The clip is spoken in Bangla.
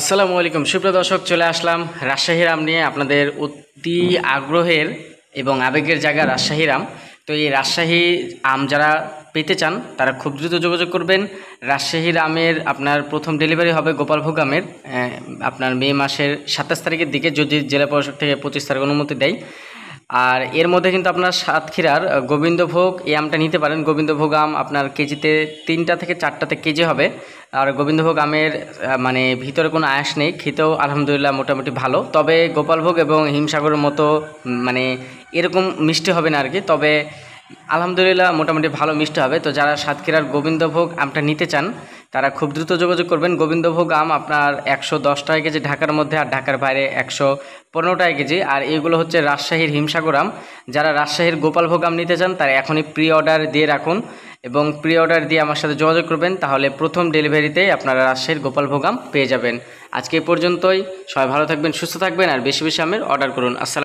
আসসালামু আলাইকুম সুপ্রিয় দর্শক চলে আসলাম রাজশাহীর আম নিয়ে আপনাদের অতি আগ্রহের এবং আবেগের জায়গা রাজশাহী আম তো এই রাজশাহী আম যারা পেতে চান তারা খুব দ্রুত যোগাযোগ করবেন রাজশাহীর আমের আপনার প্রথম ডেলিভারি হবে গোপালভোগ আমের আপনার মে মাসের সাতাশ তারিখের দিকে যদি জেলা প্রশাসক থেকে পঁচিশ তারিখ অনুমতি দেয় আর এর মধ্যে কিন্তু আপনার সাতক্ষীরার গোবিন্দভোগ এই আমটা নিতে পারেন গোবিন্দভোগ আম আপনার কেজিতে তিনটা থেকে চারটাতে কেজি হবে আর গোবিন্দভোগ আমের মানে ভিতরে কোনো আয়াস নেই খেতেও আলহামদুলিল্লাহ মোটামুটি ভালো তবে গোপালভোগ এবং হিমসাগরের মতো মানে এরকম মিষ্টি হবে না আর কি তবে আলহামদুলিল্লাহ মোটামুটি ভালো মিষ্টি হবে তো যারা সাতক্ষীরার গোবিন্দভোগ আমটা নিতে চান তারা খুব দ্রুত যোগাযোগ করবেন গোবিন্দভোগ আম আপনার একশো দশ টাকা কেজি ঢাকার মধ্যে আর ঢাকার বাইরে একশো পনেরো টাকা কেজি আর এগুলো হচ্ছে রাজশাহীর হিমসাগর আম যারা রাজশাহীর গোপালভোগ আম নিতে চান তারা এখনই প্রি অর্ডার দিয়ে রাখুন এবং প্রি অর্ডার দিয়ে আমার সাথে যোগাযোগ করবেন তাহলে প্রথম ডেলিভারিতেই আপনারা রাজশাহীর গোপালভোগ আম পেয়ে যাবেন আজকে পর্যন্তই সবাই ভালো থাকবেন সুস্থ থাকবেন আর বেশি বেশি আমের অর্ডার করুন আসসালাম